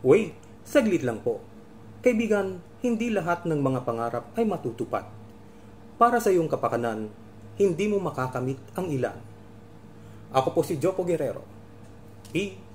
Wait, saglit lang po. Kaibigan, hindi lahat ng mga pangarap ay matutupad. Para sa iyong kapakanan, hindi mo makakamit ang ilan. Ako po si Jopo Guerrero. Peace.